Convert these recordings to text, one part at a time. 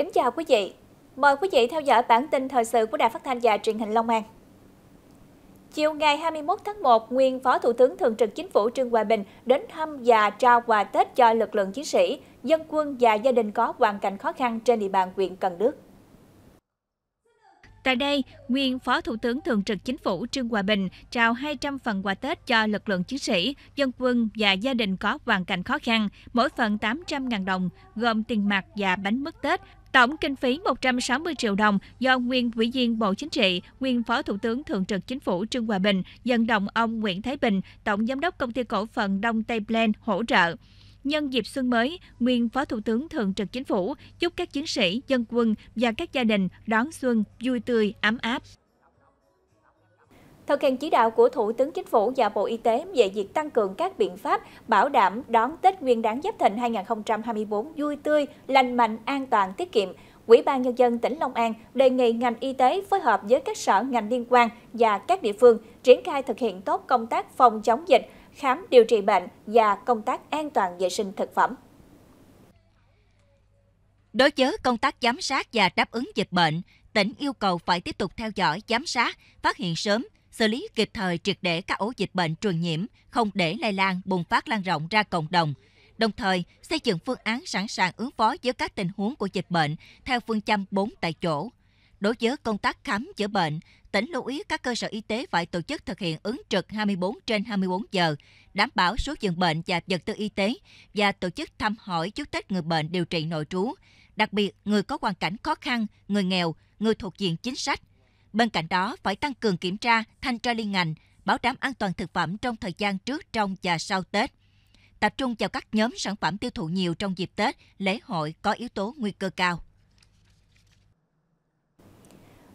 Kính chào quý vị. Mời quý vị theo dõi bản tin thời sự của Đài Phát thanh và Truyền hình Long An. Chiều ngày 21 tháng 1, nguyên Phó Thủ tướng Thường trực Chính phủ Trương Hòa Bình đến thăm và trao quà Tết cho lực lượng chiến sĩ, dân quân và gia đình có hoàn cảnh khó khăn trên địa bàn huyện Cần Đức. Tại đây, nguyên Phó Thủ tướng Thường trực Chính phủ Trương Hòa Bình trao 200 phần quà Tết cho lực lượng chiến sĩ, dân quân và gia đình có hoàn cảnh khó khăn, mỗi phần 800.000 đồng, gồm tiền mặt và bánh mứt Tết Tổng kinh phí 160 triệu đồng do nguyên Ủy viên Bộ Chính trị, nguyên Phó Thủ tướng Thường trực Chính phủ Trương Hòa Bình, dân đồng ông Nguyễn Thái Bình, Tổng Giám đốc Công ty Cổ phần Đông Tây Plan hỗ trợ. Nhân dịp xuân mới, nguyên Phó Thủ tướng Thường trực Chính phủ chúc các chiến sĩ, dân quân và các gia đình đón xuân vui tươi, ấm áp. Thực hiện chỉ đạo của Thủ tướng Chính phủ và Bộ Y tế về việc tăng cường các biện pháp bảo đảm đón Tết Nguyên đáng Giáp Thìn 2024 vui tươi, lành mạnh, an toàn, tiết kiệm, Ủy ban Nhân dân tỉnh Long An đề nghị ngành y tế phối hợp với các sở ngành liên quan và các địa phương triển khai thực hiện tốt công tác phòng chống dịch, khám điều trị bệnh và công tác an toàn vệ sinh thực phẩm. Đối với công tác giám sát và đáp ứng dịch bệnh, tỉnh yêu cầu phải tiếp tục theo dõi, giám sát, phát hiện sớm, xử lý kịp thời triệt để các ổ dịch bệnh truyền nhiễm, không để lây lan, bùng phát lan rộng ra cộng đồng. Đồng thời, xây dựng phương án sẵn sàng ứng phó với các tình huống của dịch bệnh theo phương châm 4 tại chỗ. Đối với công tác khám chữa bệnh, tỉnh lưu ý các cơ sở y tế phải tổ chức thực hiện ứng trực 24 trên 24 giờ, đảm bảo số giường bệnh và vật tư y tế và tổ chức thăm hỏi chúc Tết người bệnh điều trị nội trú, đặc biệt người có hoàn cảnh khó khăn, người nghèo, người thuộc diện chính sách. Bên cạnh đó, phải tăng cường kiểm tra, thanh tra liên ngành, bảo đảm an toàn thực phẩm trong thời gian trước, trong và sau Tết. Tập trung vào các nhóm sản phẩm tiêu thụ nhiều trong dịp Tết, lễ hội có yếu tố nguy cơ cao.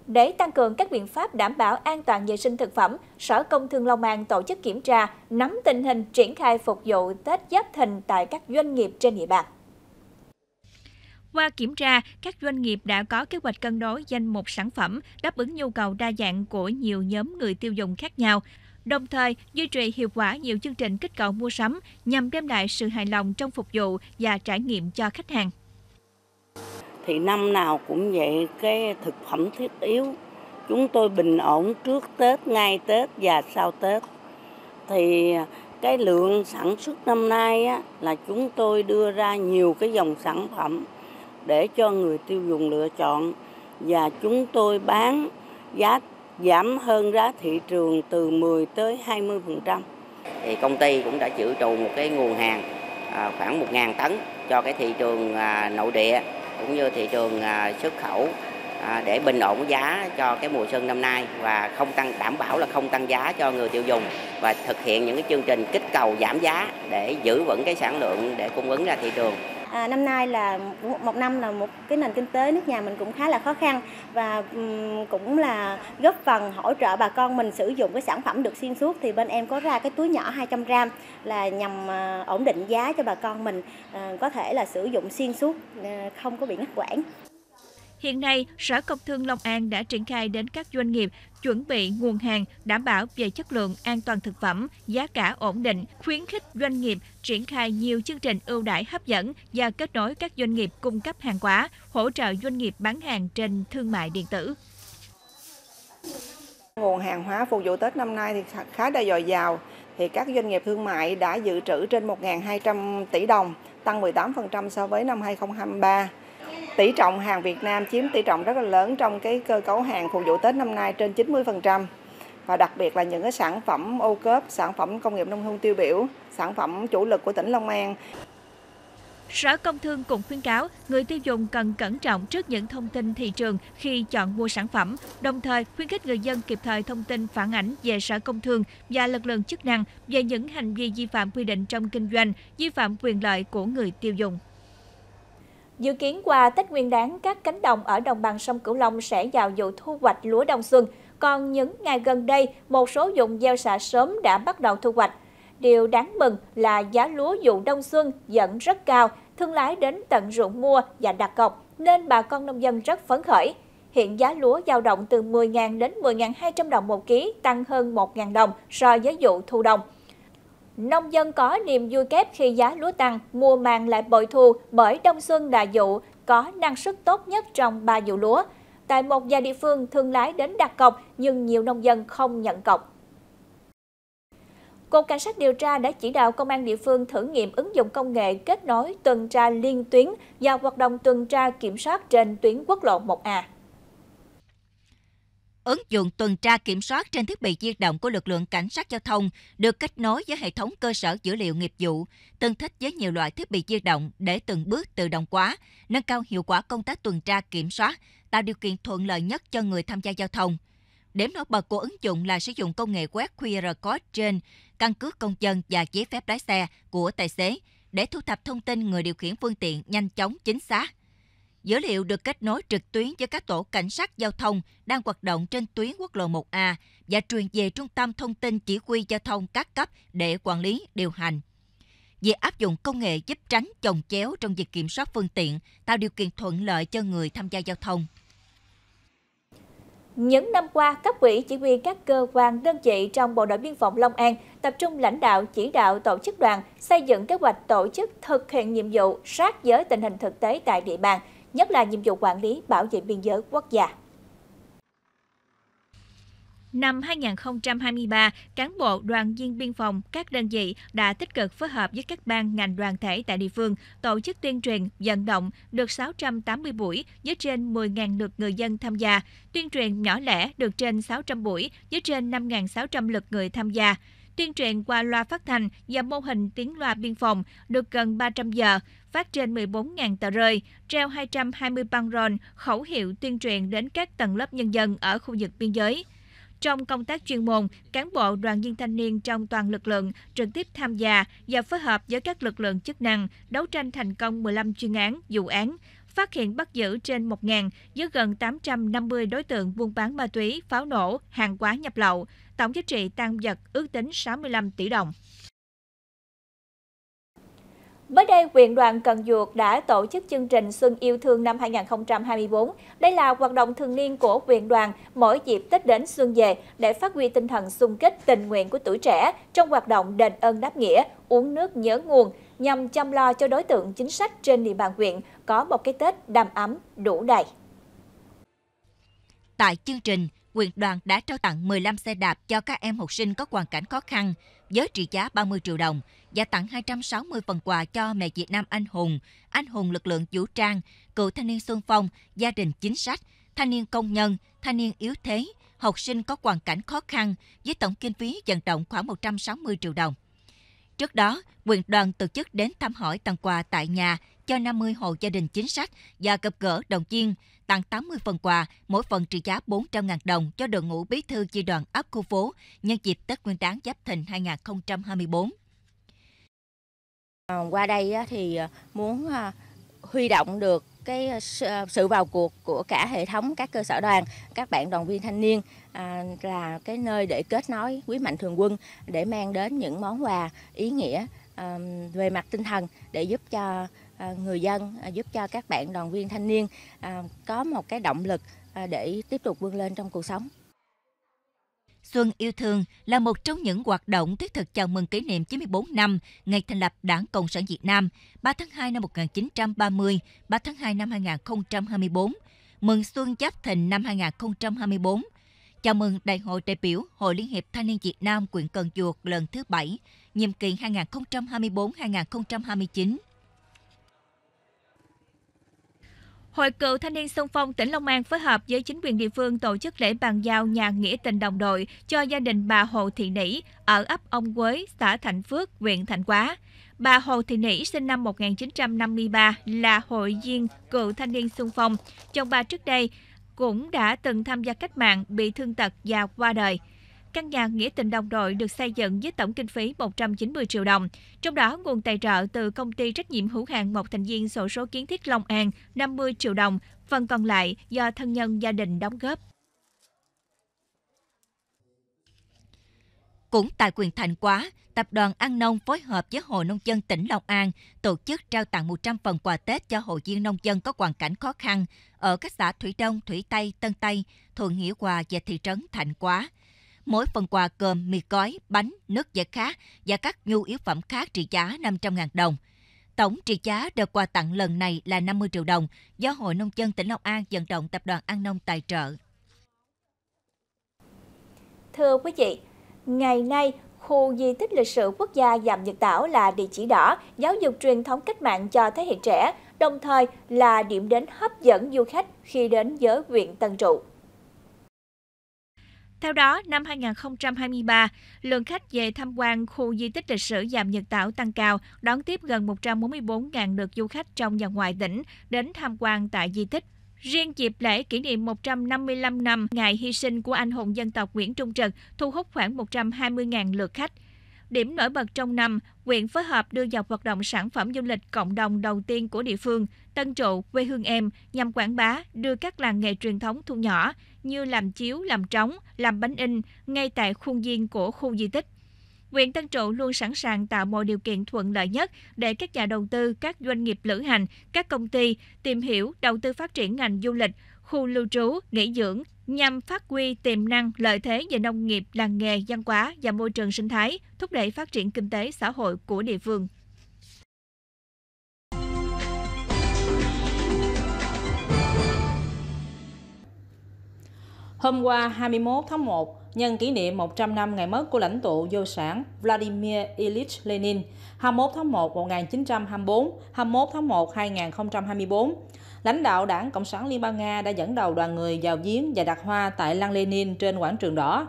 Để tăng cường các biện pháp đảm bảo an toàn vệ sinh thực phẩm, Sở Công Thương Long An tổ chức kiểm tra, nắm tình hình triển khai phục vụ Tết Giáp Thìn tại các doanh nghiệp trên địa bàn. Qua kiểm tra, các doanh nghiệp đã có kế hoạch cân đối danh mục sản phẩm đáp ứng nhu cầu đa dạng của nhiều nhóm người tiêu dùng khác nhau đồng thời duy trì hiệu quả nhiều chương trình kích cầu mua sắm nhằm đem lại sự hài lòng trong phục vụ và trải nghiệm cho khách hàng thì năm nào cũng vậy cái thực phẩm thiết yếu chúng tôi bình ổn trước Tết, ngay Tết và sau Tết. Thì à, cái lượng sản xuất năm nay á, là chúng tôi đưa ra nhiều cái dòng sản phẩm để cho người tiêu dùng lựa chọn và chúng tôi bán giá giảm hơn giá thị trường từ 10 tới 20%. Thì công ty cũng đã dự trù một cái nguồn hàng à, khoảng 1.000 tấn cho cái thị trường à, nội địa cũng như thị trường à, xuất khẩu À, để bình ổn giá cho cái mùa xuân năm nay và không tăng đảm bảo là không tăng giá cho người tiêu dùng và thực hiện những cái chương trình kích cầu giảm giá để giữ vững cái sản lượng để cung ứng ra thị trường. À, năm nay là một năm là một cái nền kinh tế nước nhà mình cũng khá là khó khăn và cũng là góp phần hỗ trợ bà con mình sử dụng cái sản phẩm được xuyên suốt thì bên em có ra cái túi nhỏ 200 gram là nhằm à, ổn định giá cho bà con mình à, có thể là sử dụng xuyên suốt không có bị ngắt quãng. Hiện nay, Sở Công Thương Long An đã triển khai đến các doanh nghiệp chuẩn bị nguồn hàng đảm bảo về chất lượng, an toàn thực phẩm, giá cả ổn định, khuyến khích doanh nghiệp triển khai nhiều chương trình ưu đãi hấp dẫn và kết nối các doanh nghiệp cung cấp hàng hóa, hỗ trợ doanh nghiệp bán hàng trên thương mại điện tử. Nguồn hàng hóa phục vụ Tết năm nay thì khá đa dồi dào. Thì các doanh nghiệp thương mại đã dự trữ trên 1.200 tỷ đồng, tăng 18% so với năm 2023 tỷ trọng hàng Việt Nam chiếm tỷ trọng rất là lớn trong cái cơ cấu hàng phục vụ Tết năm nay trên 90% và đặc biệt là những cái sản phẩm ô cốp, sản phẩm công nghiệp nông thôn tiêu biểu, sản phẩm chủ lực của tỉnh Long An. Sở Công Thương cũng khuyến cáo người tiêu dùng cần cẩn trọng trước những thông tin thị trường khi chọn mua sản phẩm, đồng thời khuyến khích người dân kịp thời thông tin phản ảnh về Sở Công Thương và lực lượng chức năng về những hành vi vi phạm quy định trong kinh doanh, vi phạm quyền lợi của người tiêu dùng. Dự kiến qua Tết Nguyên đán, các cánh đồng ở đồng bằng sông Cửu Long sẽ vào vụ thu hoạch lúa đông xuân. Còn những ngày gần đây, một số dụng gieo xạ sớm đã bắt đầu thu hoạch. Điều đáng mừng là giá lúa vụ đông xuân vẫn rất cao, thương lái đến tận ruộng mua và đặt cọc, nên bà con nông dân rất phấn khởi. Hiện giá lúa dao động từ 10.000 đến 10.200 đồng một ký, tăng hơn 1.000 đồng so với vụ thu đông. Nông dân có niềm vui kép khi giá lúa tăng, mùa màng lại bội thu bởi đông xuân là vụ có năng suất tốt nhất trong 3 vụ lúa. Tại một vài địa phương, thương lái đến đặt cọc nhưng nhiều nông dân không nhận cọc. Cục Cảnh sát điều tra đã chỉ đạo công an địa phương thử nghiệm ứng dụng công nghệ kết nối tuần tra liên tuyến và hoạt động tuần tra kiểm soát trên tuyến quốc lộ 1A. Ứng dụng tuần tra kiểm soát trên thiết bị di động của lực lượng cảnh sát giao thông được kết nối với hệ thống cơ sở dữ liệu nghiệp vụ, tương thích với nhiều loại thiết bị di động để từng bước tự động hóa, nâng cao hiệu quả công tác tuần tra kiểm soát, tạo điều kiện thuận lợi nhất cho người tham gia giao thông. Điểm nổi bật của ứng dụng là sử dụng công nghệ quét QR code trên căn cước công dân và giấy phép lái xe của tài xế để thu thập thông tin người điều khiển phương tiện nhanh chóng chính xác – Dữ liệu được kết nối trực tuyến với các tổ cảnh sát giao thông đang hoạt động trên tuyến quốc lộ 1A và truyền về Trung tâm Thông tin Chỉ huy Giao thông các cấp để quản lý, điều hành. Việc áp dụng công nghệ giúp tránh chồng chéo trong việc kiểm soát phương tiện, tạo điều kiện thuận lợi cho người tham gia giao thông. Những năm qua, cấp ủy chỉ huy các cơ quan đơn vị trong Bộ đội Biên phòng Long An tập trung lãnh đạo, chỉ đạo tổ chức đoàn, xây dựng kế hoạch tổ chức thực hiện nhiệm vụ sát với tình hình thực tế tại địa bàn – nhất là nhiệm vụ quản lý bảo vệ biên giới quốc gia. Năm 2023, cán bộ đoàn viên biên phòng các đơn vị đã tích cực phối hợp với các ban ngành đoàn thể tại địa phương tổ chức tuyên truyền, vận động được 680 buổi với trên 10.000 lượt người dân tham gia, tuyên truyền nhỏ lẻ được trên 600 buổi với trên 5.600 lượt người tham gia tuyên truyền qua loa phát thanh và mô hình tiếng loa biên phòng được gần 300 giờ, phát trên 14.000 tờ rơi, treo 220 băng rôn, khẩu hiệu tuyên truyền đến các tầng lớp nhân dân ở khu vực biên giới. Trong công tác chuyên môn, cán bộ đoàn viên thanh niên trong toàn lực lượng trực tiếp tham gia và phối hợp với các lực lượng chức năng đấu tranh thành công 15 chuyên án, vụ án, phát hiện bắt giữ trên 1.000 với gần 850 đối tượng buôn bán ma túy, pháo nổ, hàng quá nhập lậu. Tổng giá trị tăng vật ước tính 65 tỷ đồng. Mới đây, huyện đoàn Cần Duộc đã tổ chức chương trình Xuân yêu thương năm 2024. Đây là hoạt động thường niên của huyện đoàn mỗi dịp Tết đến xuân về để phát huy tinh thần xung kích tình nguyện của tuổi trẻ trong hoạt động đền ơn đáp nghĩa, uống nước nhớ nguồn nhằm chăm lo cho đối tượng chính sách trên địa bàn huyện có một cái Tết đầm ấm, đủ đầy. Tại chương trình, quyền đoàn đã trao tặng 15 xe đạp cho các em học sinh có hoàn cảnh khó khăn với trị giá 30 triệu đồng và tặng 260 phần quà cho mẹ Việt Nam anh hùng, anh hùng lực lượng vũ trang, cựu thanh niên xung phong, gia đình chính sách, thanh niên công nhân, thanh niên yếu thế, học sinh có hoàn cảnh khó khăn với tổng kinh phí vận động khoảng 160 triệu đồng. Trước đó, quyền đoàn tổ chức đến thăm hỏi tặng quà tại nhà cho 50 hộ gia đình chính sách và gặp gỡ đồng chiên tặng 80 phần quà, mỗi phần trị giá 400.000 đồng cho đội ngũ bí thư chi đoàn ấp khu phố nhân dịp Tết Nguyên đán Giáp Thìn 2024. À, qua đây thì à, muốn à, huy động được cái sự vào cuộc của cả hệ thống các cơ sở đoàn, các bạn đoàn viên thanh niên là cái nơi để kết nối quý mạnh thường quân để mang đến những món quà ý nghĩa về mặt tinh thần để giúp cho À, người dân à, giúp cho các bạn đoàn viên thanh niên à, có một cái động lực để tiếp tục vươn lên trong cuộc sống. Xuân yêu thương là một trong những hoạt động thiết thực chào mừng kỷ niệm 94 năm ngày thành lập Đảng Cộng sản Việt Nam 3 tháng 2 năm 1930, 3 tháng 2 năm 2024, mừng Xuân Giáp Thìn năm 2024, chào mừng Đại hội đại biểu Hội Liên hiệp Thanh niên Việt Nam quận Cần Duộc lần thứ 7, nhiệm kỳ 2024-2029. Hội cựu thanh niên sung phong tỉnh Long An phối hợp với chính quyền địa phương tổ chức lễ bàn giao nhà nghĩa tình đồng đội cho gia đình bà Hồ Thị Nỉ ở ấp Ông Quế, xã Thạnh Phước, huyện Thạnh Quá. Bà Hồ Thị Nỉ sinh năm 1953 là hội viên cựu thanh niên sung phong. Chồng bà trước đây cũng đã từng tham gia cách mạng, bị thương tật và qua đời. Căn nhà nghĩa tình đồng đội được xây dựng với tổng kinh phí 190 triệu đồng. Trong đó, nguồn tài trợ từ công ty trách nhiệm hữu hạn một thành viên sổ số kiến thiết Long An 50 triệu đồng, phần còn lại do thân nhân gia đình đóng góp. Cũng tại quyền Thành Quá, Tập đoàn An Nông phối hợp với Hội Nông dân tỉnh Long An tổ chức trao tặng 100 phần quà Tết cho hội viên nông dân có hoàn cảnh khó khăn ở các xã Thủy Đông, Thủy Tây, Tân Tây, Thuận Nghĩa Hòa và thị trấn Thành Quá – mỗi phần quà cơm, mì gói, bánh, nước giải khát và các nhu yếu phẩm khác trị giá 500.000 đồng. Tổng trị giá đợt quà tặng lần này là 50 triệu đồng do Hội Nông dân tỉnh Long An vận động Tập đoàn An Nông tài trợ. Thưa quý vị, ngày nay khu di tích lịch sử quốc gia Dạm Nhật Tảo là địa chỉ đỏ giáo dục truyền thống cách mạng cho thế hệ trẻ, đồng thời là điểm đến hấp dẫn du khách khi đến giới huyện Tân Trụ. Theo đó, năm 2023, lượng khách về tham quan khu di tích lịch sử Dàm Nhật Tảo tăng cao, đón tiếp gần 144.000 lượt du khách trong và ngoài tỉnh đến tham quan tại di tích. Riêng dịp lễ kỷ niệm 155 năm ngày hy sinh của anh hùng dân tộc Nguyễn Trung Trực thu hút khoảng 120.000 lượt khách. Điểm nổi bật trong năm, huyện phối hợp đưa vào hoạt động sản phẩm du lịch cộng đồng đầu tiên của địa phương, Tân Trụ, quê hương em, nhằm quảng bá, đưa các làng nghề truyền thống thu nhỏ như làm chiếu, làm trống, làm bánh in ngay tại khuôn viên của khu di tích. Huyện Tân Trụ luôn sẵn sàng tạo mọi điều kiện thuận lợi nhất để các nhà đầu tư, các doanh nghiệp lữ hành, các công ty tìm hiểu, đầu tư phát triển ngành du lịch, khu lưu trú, nghỉ dưỡng nhằm phát huy tiềm năng lợi thế về nông nghiệp, làng nghề, văn hóa và môi trường sinh thái, thúc đẩy phát triển kinh tế xã hội của địa phương. Hôm qua 21 tháng 1, nhân kỷ niệm 100 năm ngày mất của lãnh tụ vô sản Vladimir Ilyich Lenin, 21 tháng 1 1924, 21 tháng 1 2024, lãnh đạo Đảng Cộng sản Liên bang Nga đã dẫn đầu đoàn người vào viếng và đặt hoa tại Lăng Lenin trên quảng trường đỏ.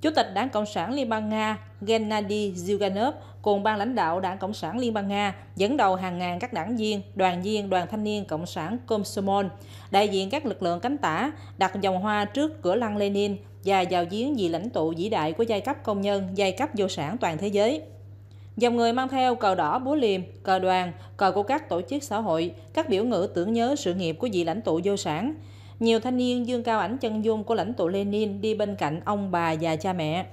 Chủ tịch Đảng Cộng sản Liên bang Nga Gennady Zyuganov cùng ban lãnh đạo Đảng Cộng sản Liên bang Nga dẫn đầu hàng ngàn các đảng viên, đoàn viên, đoàn thanh niên Cộng sản Komsomol, đại diện các lực lượng cánh tả, đặt dòng hoa trước cửa lăng Lenin và vào giếng vì lãnh tụ vĩ đại của giai cấp công nhân, giai cấp vô sản toàn thế giới. Dòng người mang theo cờ đỏ búa liềm, cờ đoàn, cờ của các tổ chức xã hội, các biểu ngữ tưởng nhớ sự nghiệp của vị lãnh tụ vô sản. Nhiều thanh niên dương cao ảnh chân dung của lãnh tụ Lenin đi bên cạnh ông bà và cha mẹ.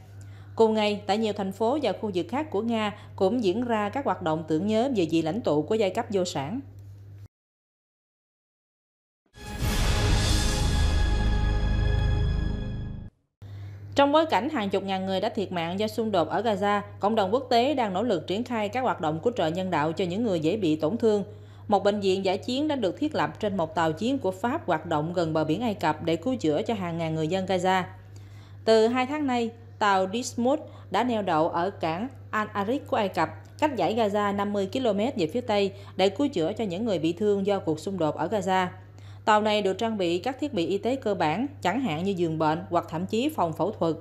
Cùng ngày, tại nhiều thành phố và khu vực khác của Nga cũng diễn ra các hoạt động tưởng nhớ về vị lãnh tụ của giai cấp vô sản. Trong bối cảnh hàng chục ngàn người đã thiệt mạng do xung đột ở Gaza, cộng đồng quốc tế đang nỗ lực triển khai các hoạt động cứu trợ nhân đạo cho những người dễ bị tổn thương. Một bệnh viện giải chiến đã được thiết lập trên một tàu chiến của Pháp hoạt động gần bờ biển Ai Cập để cứu chữa cho hàng ngàn người dân Gaza. Từ hai tháng nay, tàu Dismut đã neo đậu ở cảng Al Arik của Ai Cập, cách giải Gaza 50 km về phía Tây để cứu chữa cho những người bị thương do cuộc xung đột ở Gaza. Tàu này được trang bị các thiết bị y tế cơ bản, chẳng hạn như giường bệnh hoặc thậm chí phòng phẫu thuật.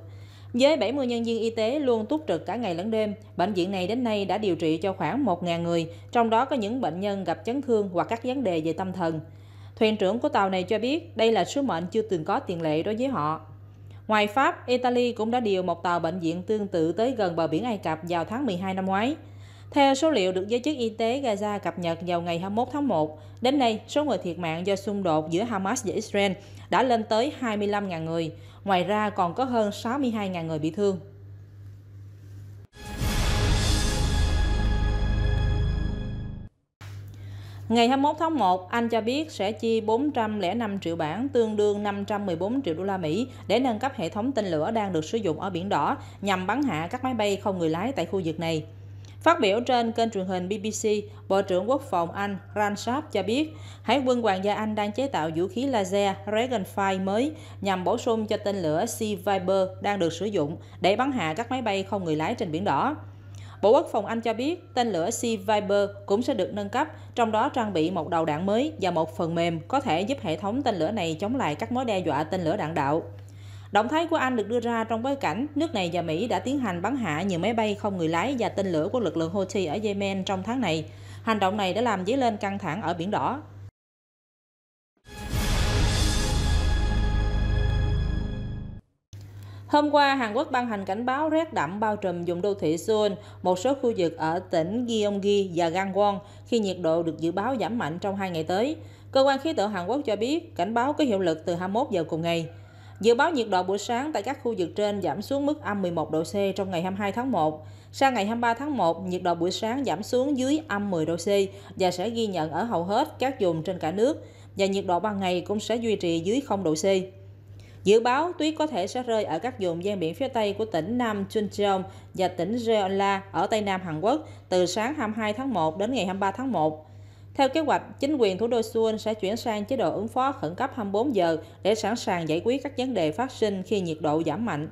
Với 70 nhân viên y tế luôn túc trực cả ngày lẫn đêm, bệnh viện này đến nay đã điều trị cho khoảng 1.000 người, trong đó có những bệnh nhân gặp chấn thương hoặc các vấn đề về tâm thần. Thuyền trưởng của tàu này cho biết đây là sứ mệnh chưa từng có tiền lệ đối với họ. Ngoài Pháp, Italy cũng đã điều một tàu bệnh viện tương tự tới gần bờ biển Ai Cập vào tháng 12 năm ngoái. Theo số liệu được giới chức y tế Gaza cập nhật vào ngày 21 tháng 1, đến nay số người thiệt mạng do xung đột giữa Hamas và Israel đã lên tới 25.000 người. Ngoài ra còn có hơn 62.000 người bị thương. Ngày 21 tháng 1, Anh cho biết sẽ chi 405 triệu bảng tương đương 514 triệu đô la Mỹ để nâng cấp hệ thống tên lửa đang được sử dụng ở Biển Đỏ nhằm bắn hạ các máy bay không người lái tại khu vực này. Phát biểu trên kênh truyền hình BBC, Bộ trưởng Quốc phòng Anh Ransap cho biết, Hải quân Hoàng gia Anh đang chế tạo vũ khí laser Dragonfire mới nhằm bổ sung cho tên lửa Sea Viper đang được sử dụng để bắn hạ các máy bay không người lái trên biển đỏ. Bộ Quốc phòng Anh cho biết tên lửa Sea Viper cũng sẽ được nâng cấp, trong đó trang bị một đầu đạn mới và một phần mềm có thể giúp hệ thống tên lửa này chống lại các mối đe dọa tên lửa đạn đạo. Động thái của Anh được đưa ra trong bối cảnh nước này và Mỹ đã tiến hành bắn hạ nhiều máy bay không người lái và tên lửa của lực lượng Houthi ở Yemen trong tháng này. Hành động này đã làm dấy lên căng thẳng ở Biển Đỏ. Hôm qua, Hàn Quốc ban hành cảnh báo rét đậm bao trùm vùng đô thị Seoul, một số khu vực ở tỉnh Gyeonggi và Gangwon khi nhiệt độ được dự báo giảm mạnh trong hai ngày tới. Cơ quan khí tượng Hàn Quốc cho biết cảnh báo có hiệu lực từ 21 giờ cùng ngày. Dự báo nhiệt độ buổi sáng tại các khu vực trên giảm xuống mức âm 11 độ C trong ngày 22 tháng 1. Sang ngày 23 tháng 1, nhiệt độ buổi sáng giảm xuống dưới âm 10 độ C và sẽ ghi nhận ở hầu hết các vùng trên cả nước và nhiệt độ ban ngày cũng sẽ duy trì dưới 0 độ C. Dự báo tuyết có thể sẽ rơi ở các vùng ven biển phía Tây của tỉnh Nam Chuncheon và tỉnh Jeolla ở Tây Nam Hàn Quốc từ sáng 22 tháng 1 đến ngày 23 tháng 1. Theo kế hoạch, chính quyền thủ đô Seoul sẽ chuyển sang chế độ ứng phó khẩn cấp 24 giờ để sẵn sàng giải quyết các vấn đề phát sinh khi nhiệt độ giảm mạnh.